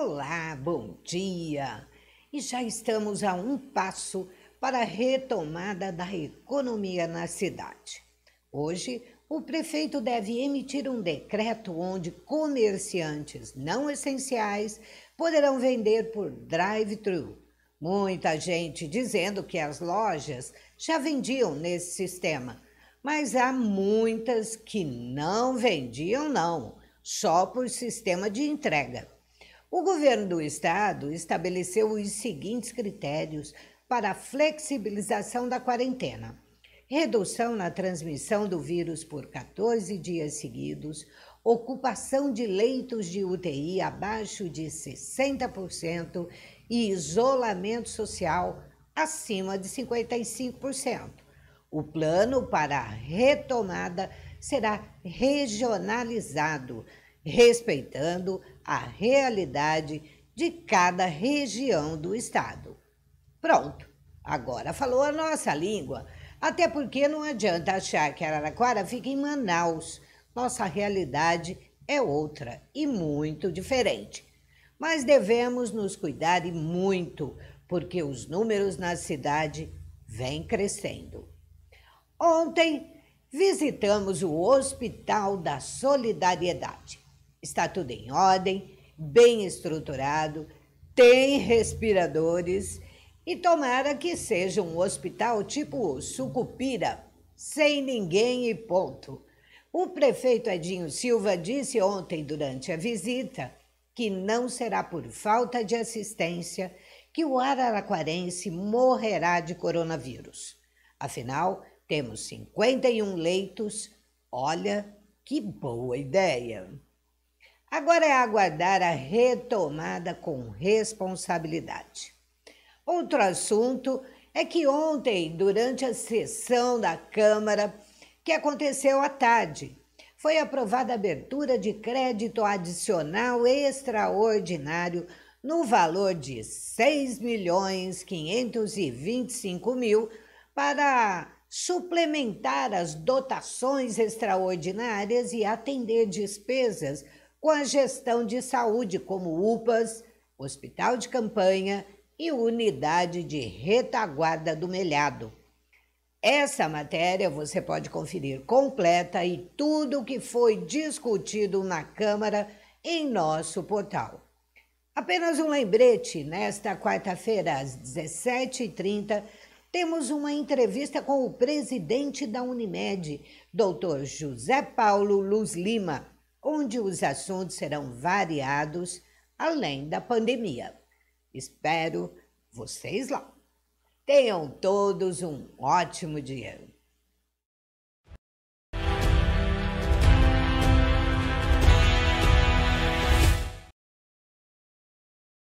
Olá, bom dia! E já estamos a um passo para a retomada da economia na cidade. Hoje, o prefeito deve emitir um decreto onde comerciantes não essenciais poderão vender por drive-thru. Muita gente dizendo que as lojas já vendiam nesse sistema, mas há muitas que não vendiam, não, só por sistema de entrega. O governo do estado estabeleceu os seguintes critérios para a flexibilização da quarentena: redução na transmissão do vírus por 14 dias seguidos, ocupação de leitos de UTI abaixo de 60% e isolamento social acima de 55%. O plano para a retomada será regionalizado respeitando a realidade de cada região do Estado. Pronto, agora falou a nossa língua. Até porque não adianta achar que Araraquara fica em Manaus. Nossa realidade é outra e muito diferente. Mas devemos nos cuidar e muito, porque os números na cidade vêm crescendo. Ontem visitamos o Hospital da Solidariedade está tudo em ordem, bem estruturado, tem respiradores e tomara que seja um hospital tipo Sucupira, sem ninguém e ponto. O prefeito Edinho Silva disse ontem durante a visita que não será por falta de assistência que o araraquarense morrerá de coronavírus. Afinal, temos 51 leitos. Olha que boa ideia! Agora é aguardar a retomada com responsabilidade. Outro assunto é que ontem, durante a sessão da Câmara, que aconteceu à tarde, foi aprovada a abertura de crédito adicional extraordinário no valor de R$ milhões mil para suplementar as dotações extraordinárias e atender despesas com a gestão de saúde, como UPAs, hospital de campanha e unidade de retaguarda do melhado. Essa matéria você pode conferir completa e tudo o que foi discutido na Câmara em nosso portal. Apenas um lembrete: nesta quarta-feira, às 17h30, temos uma entrevista com o presidente da Unimed, Dr. José Paulo Luz Lima onde os assuntos serão variados além da pandemia. Espero vocês lá. Tenham todos um ótimo dia.